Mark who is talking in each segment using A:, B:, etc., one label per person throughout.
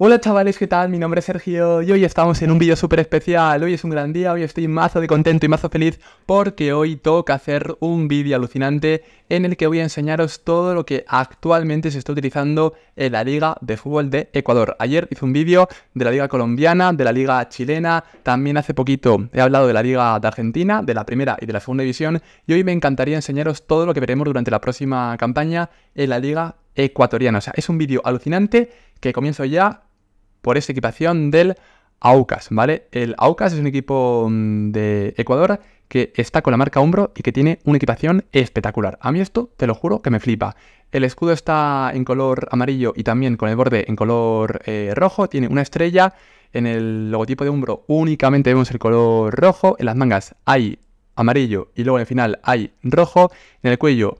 A: Hola chavales, ¿qué tal? Mi nombre es Sergio y hoy estamos en un vídeo súper especial. Hoy es un gran día, hoy estoy mazo de contento y mazo feliz porque hoy toca hacer un vídeo alucinante en el que voy a enseñaros todo lo que actualmente se está utilizando en la Liga de Fútbol de Ecuador. Ayer hice un vídeo de la Liga Colombiana, de la Liga Chilena, también hace poquito he hablado de la Liga de Argentina, de la Primera y de la Segunda División y hoy me encantaría enseñaros todo lo que veremos durante la próxima campaña en la Liga Ecuatoriana. O sea, es un vídeo alucinante que comienzo ya por esa equipación del AUCAS, ¿vale? El AUCAS es un equipo mm, de Ecuador que está con la marca Umbro y que tiene una equipación espectacular. A mí esto, te lo juro, que me flipa. El escudo está en color amarillo y también con el borde en color eh, rojo. Tiene una estrella. En el logotipo de Umbro únicamente vemos el color rojo. En las mangas hay amarillo y luego en el final hay rojo. En el cuello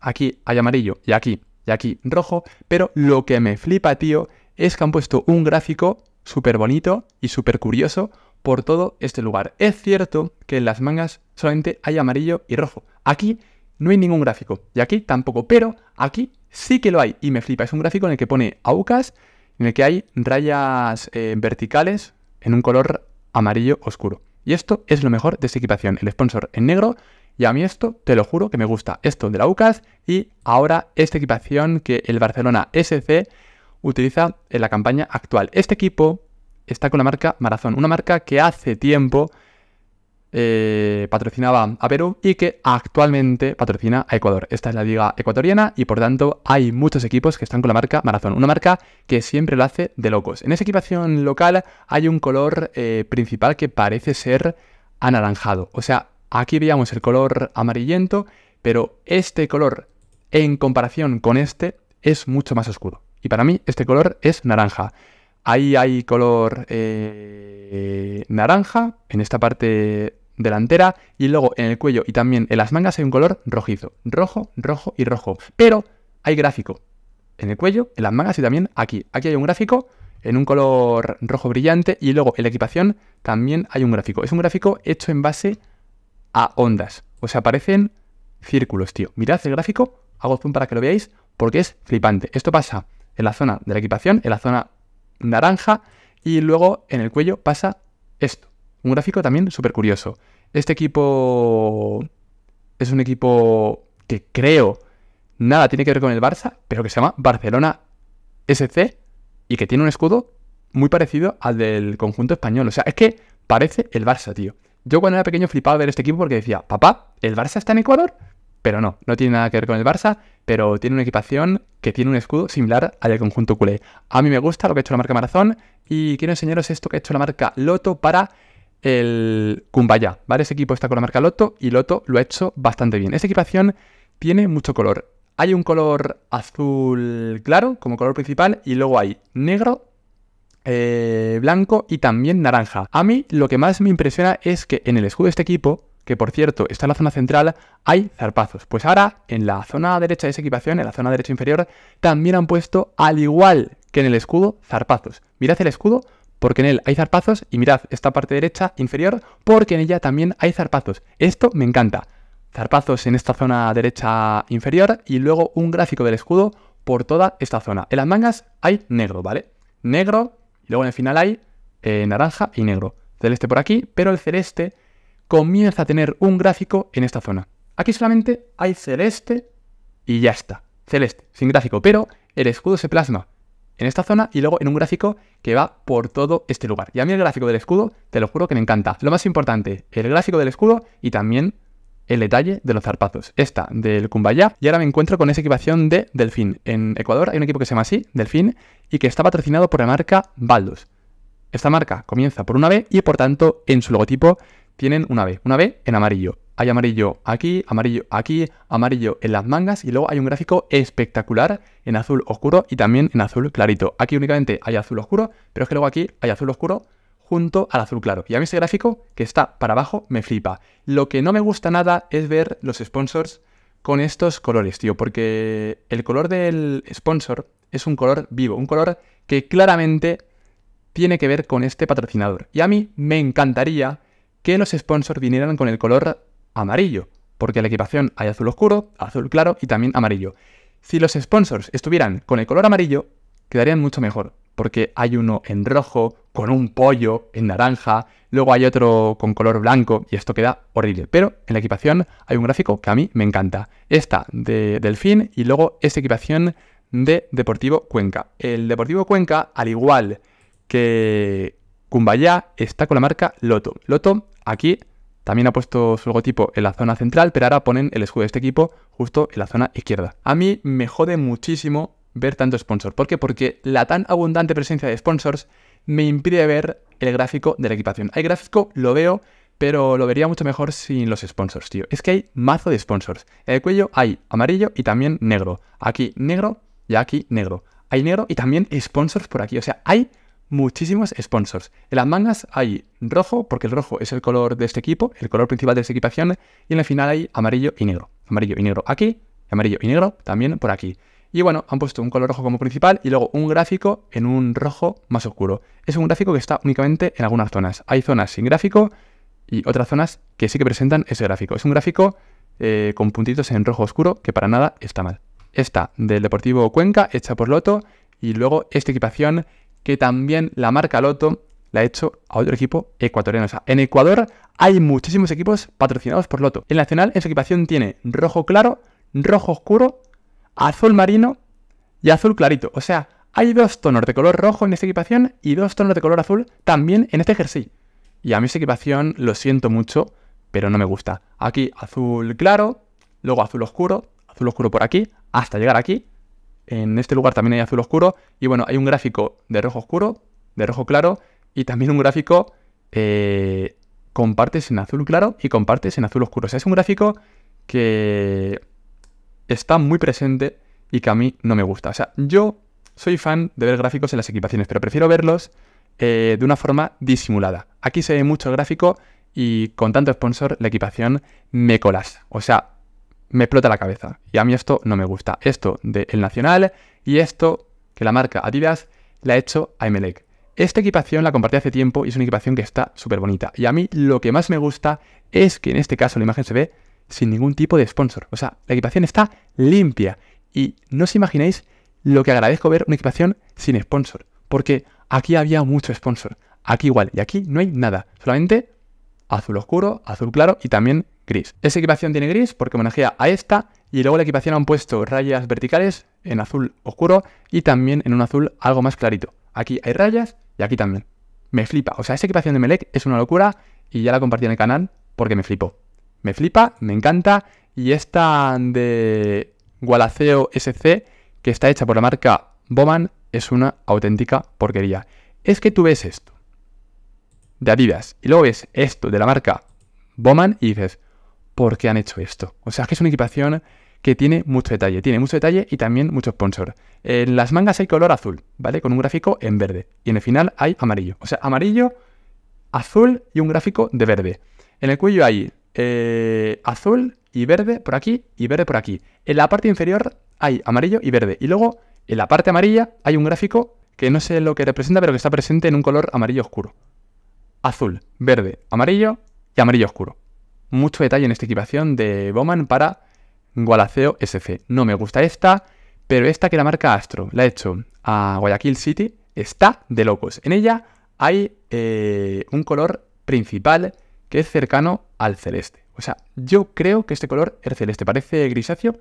A: aquí hay amarillo y aquí y aquí rojo. Pero lo que me flipa, tío, es que han puesto un gráfico súper bonito y súper curioso por todo este lugar. Es cierto que en las mangas solamente hay amarillo y rojo. Aquí no hay ningún gráfico y aquí tampoco, pero aquí sí que lo hay y me flipa. Es un gráfico en el que pone aucas, en el que hay rayas eh, verticales en un color amarillo oscuro. Y esto es lo mejor de esta equipación, el sponsor en negro. Y a mí esto, te lo juro que me gusta. Esto de la UCAS y ahora esta equipación que el Barcelona SC utiliza en la campaña actual. Este equipo está con la marca Marazón, una marca que hace tiempo eh, patrocinaba a Perú y que actualmente patrocina a Ecuador. Esta es la liga ecuatoriana y por tanto hay muchos equipos que están con la marca Marazón, una marca que siempre lo hace de locos. En esa equipación local hay un color eh, principal que parece ser anaranjado. O sea, aquí veíamos el color amarillento, pero este color en comparación con este es mucho más oscuro. Y para mí este color es naranja. Ahí hay color eh, naranja en esta parte delantera y luego en el cuello y también en las mangas hay un color rojizo. Rojo, rojo y rojo. Pero hay gráfico en el cuello, en las mangas y también aquí. Aquí hay un gráfico en un color rojo brillante y luego en la equipación también hay un gráfico. Es un gráfico hecho en base a ondas. O sea, aparecen círculos, tío. Mirad el gráfico, hago zoom para que lo veáis porque es flipante. Esto pasa en la zona de la equipación, en la zona naranja, y luego en el cuello pasa esto. Un gráfico también súper curioso. Este equipo es un equipo que creo nada tiene que ver con el Barça, pero que se llama Barcelona SC y que tiene un escudo muy parecido al del conjunto español. O sea, es que parece el Barça, tío. Yo cuando era pequeño flipaba ver este equipo porque decía, papá, ¿el Barça está en Ecuador? pero no, no tiene nada que ver con el Barça, pero tiene una equipación que tiene un escudo similar al del conjunto culé. A mí me gusta lo que ha hecho la marca Marazón y quiero enseñaros esto que ha hecho la marca Loto para el Kumbaya, ¿vale? Ese equipo está con la marca Loto y Loto lo ha hecho bastante bien. Esta equipación tiene mucho color. Hay un color azul claro como color principal y luego hay negro, eh, blanco y también naranja. A mí lo que más me impresiona es que en el escudo de este equipo que por cierto está en la zona central, hay zarpazos. Pues ahora en la zona derecha de esa equipación, en la zona derecha inferior, también han puesto, al igual que en el escudo, zarpazos. Mirad el escudo porque en él hay zarpazos y mirad esta parte derecha inferior porque en ella también hay zarpazos. Esto me encanta. Zarpazos en esta zona derecha inferior y luego un gráfico del escudo por toda esta zona. En las mangas hay negro, ¿vale? Negro y luego en el final hay eh, naranja y negro. Celeste por aquí, pero el celeste comienza a tener un gráfico en esta zona. Aquí solamente hay celeste y ya está. Celeste, sin gráfico, pero el escudo se plasma en esta zona y luego en un gráfico que va por todo este lugar. Y a mí el gráfico del escudo, te lo juro que me encanta. Lo más importante, el gráfico del escudo y también el detalle de los zarpazos. Esta del Kumbaya y ahora me encuentro con esa equipación de Delfín. En Ecuador hay un equipo que se llama así, Delfín, y que está patrocinado por la marca Baldos. Esta marca comienza por una B y por tanto en su logotipo tienen una B, una B en amarillo. Hay amarillo aquí, amarillo aquí, amarillo en las mangas y luego hay un gráfico espectacular en azul oscuro y también en azul clarito. Aquí únicamente hay azul oscuro, pero es que luego aquí hay azul oscuro junto al azul claro. Y a mí ese gráfico que está para abajo me flipa. Lo que no me gusta nada es ver los sponsors con estos colores, tío, porque el color del sponsor es un color vivo, un color que claramente tiene que ver con este patrocinador. Y a mí me encantaría que los sponsors vinieran con el color amarillo, porque en la equipación hay azul oscuro, azul claro y también amarillo. Si los sponsors estuvieran con el color amarillo, quedarían mucho mejor, porque hay uno en rojo, con un pollo, en naranja, luego hay otro con color blanco y esto queda horrible. Pero en la equipación hay un gráfico que a mí me encanta. Esta de Delfín y luego esta equipación de Deportivo Cuenca. El Deportivo Cuenca, al igual que Cumbayá, está con la marca Loto. Loto Aquí también ha puesto su logotipo en la zona central, pero ahora ponen el escudo de este equipo justo en la zona izquierda. A mí me jode muchísimo ver tanto sponsor. ¿Por qué? Porque la tan abundante presencia de sponsors me impide ver el gráfico de la equipación. Hay gráfico lo veo, pero lo vería mucho mejor sin los sponsors, tío. Es que hay mazo de sponsors. En el cuello hay amarillo y también negro. Aquí negro y aquí negro. Hay negro y también sponsors por aquí. O sea, hay muchísimos sponsors. En las mangas hay rojo, porque el rojo es el color de este equipo, el color principal de esta equipación, y en la final hay amarillo y negro. Amarillo y negro aquí, amarillo y negro también por aquí. Y bueno, han puesto un color rojo como principal y luego un gráfico en un rojo más oscuro. Es un gráfico que está únicamente en algunas zonas. Hay zonas sin gráfico y otras zonas que sí que presentan ese gráfico. Es un gráfico eh, con puntitos en rojo oscuro que para nada está mal. Esta del Deportivo Cuenca, hecha por Loto, y luego esta equipación que también la marca Loto la ha hecho a otro equipo ecuatoriano. O sea, en Ecuador hay muchísimos equipos patrocinados por Loto. El Nacional en su equipación tiene rojo claro, rojo oscuro, azul marino y azul clarito. O sea, hay dos tonos de color rojo en esta equipación y dos tonos de color azul también en este jersey. Y a mí esta equipación lo siento mucho, pero no me gusta. Aquí azul claro, luego azul oscuro, azul oscuro por aquí, hasta llegar aquí, en este lugar también hay azul oscuro. Y bueno, hay un gráfico de rojo oscuro, de rojo claro, y también un gráfico eh, con partes en azul claro y con partes en azul oscuro. O sea, es un gráfico que está muy presente y que a mí no me gusta. O sea, yo soy fan de ver gráficos en las equipaciones, pero prefiero verlos eh, de una forma disimulada. Aquí se ve mucho gráfico y con tanto sponsor la equipación me colas. O sea, me explota la cabeza. Y a mí esto no me gusta. Esto de El Nacional y esto que la marca Adidas la ha hecho a Esta equipación la compartí hace tiempo y es una equipación que está súper bonita. Y a mí lo que más me gusta es que en este caso la imagen se ve sin ningún tipo de sponsor. O sea, la equipación está limpia. Y no os imaginéis lo que agradezco ver una equipación sin sponsor. Porque aquí había mucho sponsor. Aquí igual. Y aquí no hay nada. Solamente azul oscuro, azul claro y también gris. Esa equipación tiene gris porque homenajea a esta y luego la equipación han puesto rayas verticales en azul oscuro y también en un azul algo más clarito. Aquí hay rayas y aquí también. Me flipa. O sea, esa equipación de Melec es una locura y ya la compartí en el canal porque me flipó. Me flipa, me encanta y esta de Gualaceo SC que está hecha por la marca Bowman es una auténtica porquería. Es que tú ves esto de Adidas y luego ves esto de la marca Bowman y dices, por qué han hecho esto. O sea, que es una equipación que tiene mucho detalle. Tiene mucho detalle y también mucho sponsor. En las mangas hay color azul, ¿vale? Con un gráfico en verde. Y en el final hay amarillo. O sea, amarillo, azul y un gráfico de verde. En el cuello hay eh, azul y verde por aquí y verde por aquí. En la parte inferior hay amarillo y verde. Y luego en la parte amarilla hay un gráfico que no sé lo que representa, pero que está presente en un color amarillo oscuro. Azul, verde, amarillo y amarillo oscuro mucho detalle en esta equipación de Bowman para Gualaceo SC. No me gusta esta, pero esta que la marca Astro, la ha hecho a Guayaquil City, está de locos. En ella hay eh, un color principal que es cercano al celeste. O sea, yo creo que este color es celeste, parece grisáceo,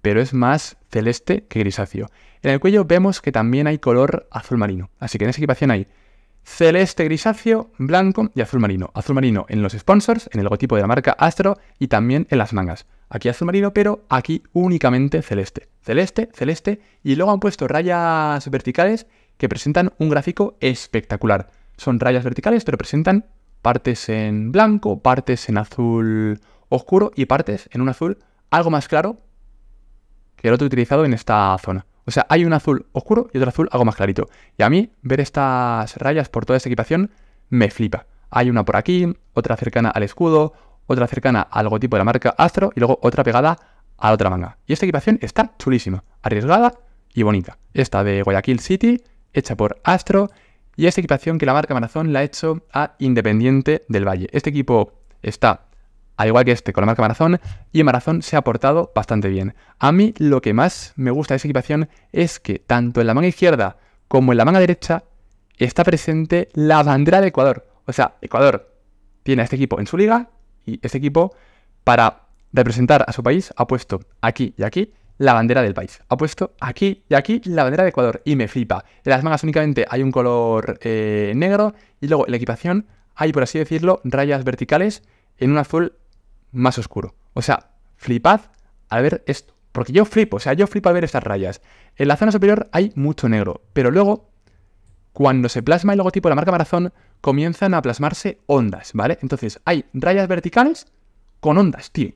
A: pero es más celeste que grisáceo. En el cuello vemos que también hay color azul marino, así que en esa equipación hay celeste grisáceo, blanco y azul marino. Azul marino en los sponsors, en el logotipo de la marca Astro y también en las mangas. Aquí azul marino, pero aquí únicamente celeste. Celeste, celeste y luego han puesto rayas verticales que presentan un gráfico espectacular. Son rayas verticales, pero presentan partes en blanco, partes en azul oscuro y partes en un azul algo más claro que el otro utilizado en esta zona. O sea, hay un azul oscuro y otro azul algo más clarito. Y a mí ver estas rayas por toda esta equipación me flipa. Hay una por aquí, otra cercana al escudo, otra cercana al logotipo de la marca Astro y luego otra pegada a la otra manga. Y esta equipación está chulísima, arriesgada y bonita. Esta de Guayaquil City, hecha por Astro y esta equipación que la marca Marazón la ha hecho a Independiente del Valle. Este equipo está al igual que este con la marca Marazón, y en Marazón se ha portado bastante bien. A mí lo que más me gusta de esa equipación es que tanto en la manga izquierda como en la manga derecha está presente la bandera de Ecuador. O sea, Ecuador tiene a este equipo en su liga y este equipo para representar a su país ha puesto aquí y aquí la bandera del país. Ha puesto aquí y aquí la bandera de Ecuador y me flipa. En las mangas únicamente hay un color eh, negro y luego en la equipación hay, por así decirlo, rayas verticales en un azul más oscuro. O sea, flipad al ver esto. Porque yo flipo, o sea, yo flipo al ver estas rayas. En la zona superior hay mucho negro, pero luego, cuando se plasma el logotipo de la marca Marazón, comienzan a plasmarse ondas, ¿vale? Entonces, hay rayas verticales con ondas, tío.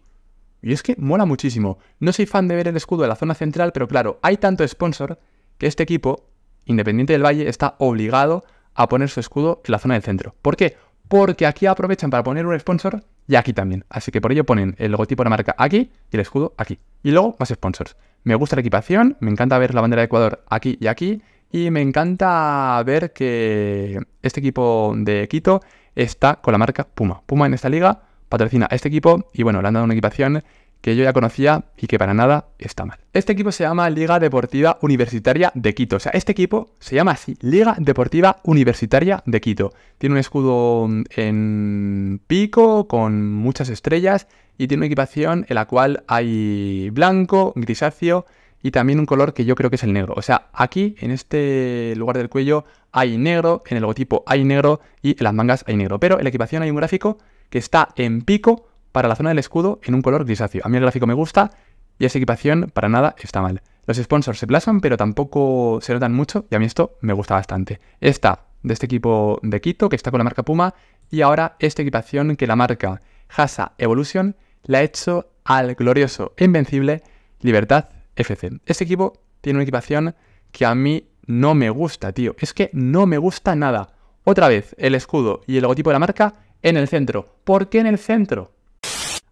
A: Y es que mola muchísimo. No soy fan de ver el escudo de la zona central, pero claro, hay tanto sponsor que este equipo, Independiente del Valle, está obligado a poner su escudo en la zona del centro. ¿Por qué? porque aquí aprovechan para poner un sponsor y aquí también. Así que por ello ponen el logotipo de la marca aquí y el escudo aquí. Y luego más sponsors. Me gusta la equipación, me encanta ver la bandera de Ecuador aquí y aquí. Y me encanta ver que este equipo de Quito está con la marca Puma. Puma en esta liga patrocina a este equipo y bueno, le han dado una equipación que yo ya conocía y que para nada está mal. Este equipo se llama Liga Deportiva Universitaria de Quito. O sea, este equipo se llama así, Liga Deportiva Universitaria de Quito. Tiene un escudo en pico con muchas estrellas y tiene una equipación en la cual hay blanco, grisáceo y también un color que yo creo que es el negro. O sea, aquí en este lugar del cuello hay negro, en el logotipo hay negro y en las mangas hay negro. Pero en la equipación hay un gráfico que está en pico para la zona del escudo en un color grisáceo. A mí el gráfico me gusta y esa equipación para nada está mal. Los sponsors se plasman, pero tampoco se notan mucho y a mí esto me gusta bastante. Esta de este equipo de Quito, que está con la marca Puma, y ahora esta equipación que la marca Hasa Evolution la ha hecho al glorioso e invencible Libertad FC. Este equipo tiene una equipación que a mí no me gusta, tío. Es que no me gusta nada. Otra vez, el escudo y el logotipo de la marca en el centro. ¿Por qué en el centro?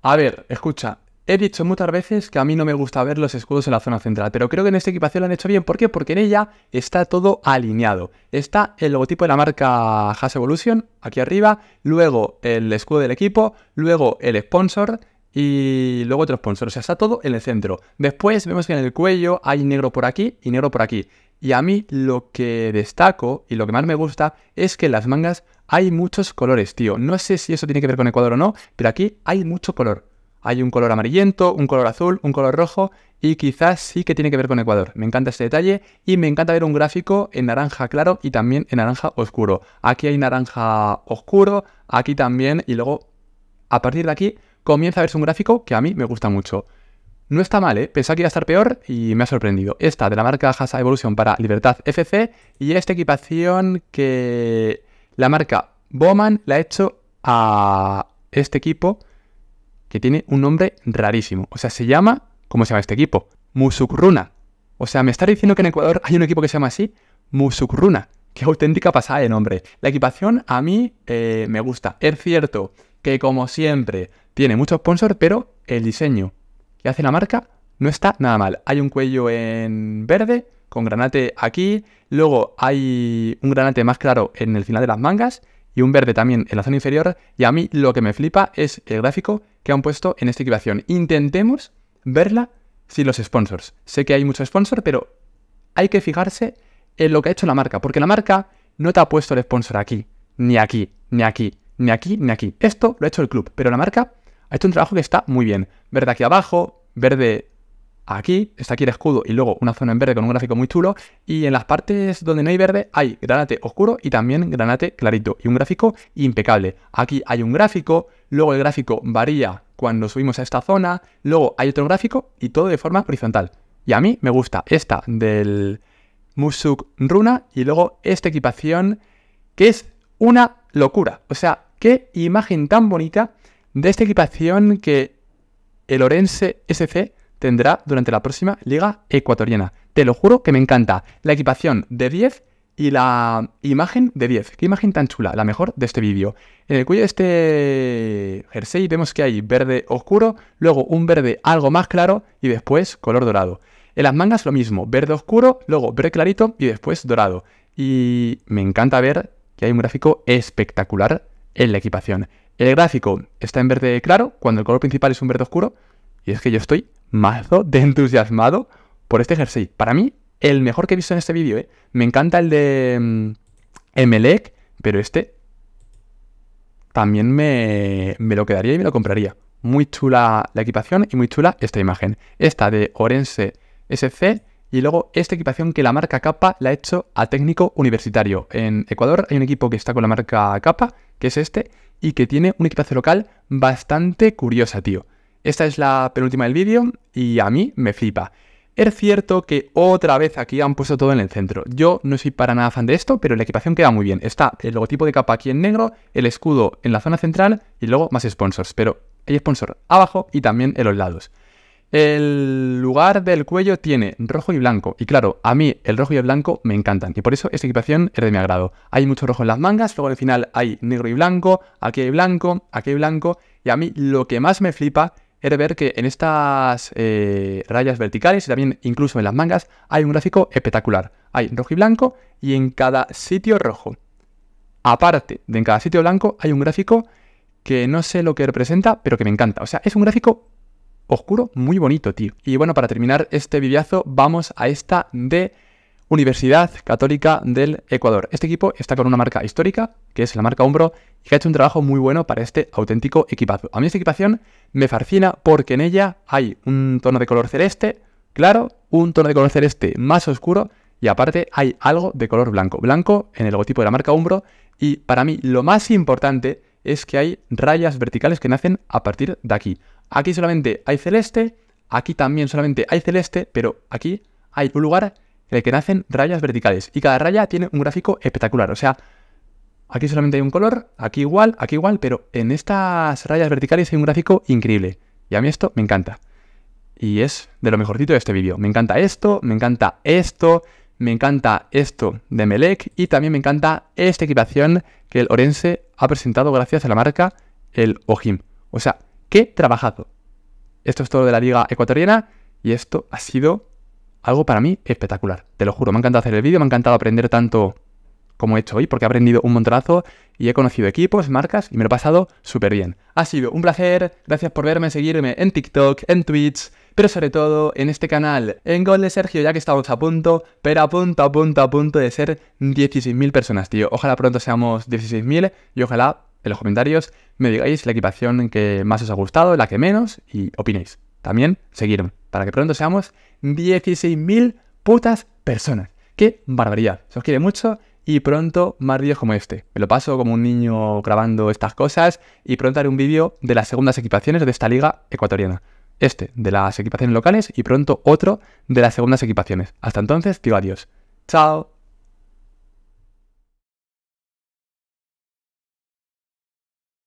A: A ver, escucha, He dicho muchas veces que a mí no me gusta ver los escudos en la zona central, pero creo que en esta equipación lo han hecho bien. ¿Por qué? Porque en ella está todo alineado. Está el logotipo de la marca Has Evolution aquí arriba, luego el escudo del equipo, luego el sponsor y luego otro sponsor. O sea, está todo en el centro. Después vemos que en el cuello hay negro por aquí y negro por aquí. Y a mí lo que destaco y lo que más me gusta es que las mangas hay muchos colores, tío. No sé si eso tiene que ver con Ecuador o no, pero aquí hay mucho color. Hay un color amarillento, un color azul, un color rojo y quizás sí que tiene que ver con Ecuador. Me encanta este detalle y me encanta ver un gráfico en naranja claro y también en naranja oscuro. Aquí hay naranja oscuro, aquí también y luego a partir de aquí comienza a verse un gráfico que a mí me gusta mucho. No está mal, ¿eh? Pensaba que iba a estar peor y me ha sorprendido. Esta de la marca Hasa Evolution para Libertad FC y esta equipación que la marca Bowman la ha hecho a este equipo que tiene un nombre rarísimo. O sea, se llama, ¿cómo se llama este equipo? Musukruna. O sea, me está diciendo que en Ecuador hay un equipo que se llama así, Musukruna. Qué auténtica pasada de nombre. La equipación a mí eh, me gusta. Es cierto que como siempre tiene muchos sponsors, pero el diseño que hace la marca no está nada mal. Hay un cuello en verde, con granate aquí, luego hay un granate más claro en el final de las mangas y un verde también en la zona inferior. Y a mí lo que me flipa es el gráfico que han puesto en esta equipación. Intentemos verla sin los sponsors. Sé que hay mucho sponsor, pero hay que fijarse en lo que ha hecho la marca, porque la marca no te ha puesto el sponsor aquí, ni aquí, ni aquí, ni aquí, ni aquí. Esto lo ha hecho el club, pero la marca ha hecho un trabajo que está muy bien. Verde aquí abajo, verde aquí, está aquí el escudo y luego una zona en verde con un gráfico muy chulo. Y en las partes donde no hay verde hay granate oscuro y también granate clarito y un gráfico impecable. Aquí hay un gráfico, luego el gráfico varía cuando subimos a esta zona, luego hay otro gráfico y todo de forma horizontal. Y a mí me gusta esta del Musuk Runa y luego esta equipación que es una locura. O sea, qué imagen tan bonita de esta equipación que el Orense SC tendrá durante la próxima Liga Ecuatoriana. Te lo juro que me encanta. La equipación de 10 y la imagen de 10. Qué imagen tan chula, la mejor de este vídeo. En el cuello de este jersey vemos que hay verde oscuro, luego un verde algo más claro y después color dorado. En las mangas lo mismo, verde oscuro, luego verde clarito y después dorado. Y me encanta ver que hay un gráfico espectacular en la equipación. El gráfico está en verde claro cuando el color principal es un verde oscuro y es que yo estoy mazo de entusiasmado por este jersey. Para mí, el mejor que he visto en este vídeo, ¿eh? Me encanta el de mm, Emelec, pero este también me, lo quedaría y me lo compraría. Muy chula la equipación y muy chula esta imagen. Esta de Orense SC y luego esta equipación que la marca Capa la ha hecho a técnico universitario. En Ecuador hay un equipo que está con la marca Capa, que es este, y que tiene un equipación local bastante curiosa, tío. Esta es la penúltima del vídeo y a mí me flipa. Es cierto que otra vez aquí han puesto todo en el centro. Yo no soy para nada fan de esto, pero la equipación queda muy bien. Está el logotipo de capa aquí en negro, el escudo en la zona central y luego más sponsors. Pero hay sponsor abajo y también en los lados. El lugar del cuello tiene rojo y blanco. Y claro, a mí el rojo y el blanco me encantan. Y por eso esta equipación es de mi agrado. Hay mucho rojo en las mangas, luego al final hay negro y blanco, aquí hay blanco, aquí hay blanco. Y a mí lo que más me flipa he ver que en estas eh, rayas verticales y también incluso en las mangas hay un gráfico espectacular. Hay rojo y blanco y en cada sitio rojo. Aparte de en cada sitio blanco hay un gráfico que no sé lo que representa, pero que me encanta. O sea, es un gráfico oscuro muy bonito, tío. Y bueno, para terminar este videazo vamos a esta de Universidad Católica del Ecuador. Este equipo está con una marca histórica, que es la marca Umbro, que ha hecho un trabajo muy bueno para este auténtico equipazo. A mí esta equipación me fascina porque en ella hay un tono de color celeste, claro, un tono de color celeste más oscuro, y aparte hay algo de color blanco. Blanco en el logotipo de la marca Umbro, y para mí lo más importante es que hay rayas verticales que nacen a partir de aquí. Aquí solamente hay celeste, aquí también solamente hay celeste, pero aquí hay un lugar el que nacen rayas verticales y cada raya tiene un gráfico espectacular. O sea, aquí solamente hay un color, aquí igual, aquí igual, pero en estas rayas verticales hay un gráfico increíble. Y a mí esto me encanta. Y es de lo mejorcito de este vídeo. Me encanta esto, me encanta esto, me encanta esto de Melec y también me encanta esta equipación que el Orense ha presentado gracias a la marca el Ojim. O sea, qué trabajazo. Esto es todo de la Liga Ecuatoriana y esto ha sido algo para mí espectacular. Te lo juro, me ha encantado hacer el vídeo, me ha encantado aprender tanto como he hecho hoy, porque he aprendido un montonazo y he conocido equipos, marcas y me lo he pasado súper bien. Ha sido un placer, gracias por verme, seguirme en TikTok, en Twitch, pero sobre todo en este canal, en Gol de Sergio, ya que estamos a punto, pero a punto, a punto, a punto de ser 16.000 personas, tío. Ojalá pronto seamos 16.000 y ojalá en los comentarios me digáis la equipación que más os ha gustado, la que menos y opinéis. También seguirme para que pronto seamos 16.000 putas personas. ¡Qué barbaridad! Se os quiere mucho y pronto más vídeos como este. Me lo paso como un niño grabando estas cosas y pronto haré un vídeo de las segundas equipaciones de esta liga ecuatoriana. Este de las equipaciones locales y pronto otro de las segundas equipaciones. Hasta entonces, digo adiós. ¡Chao!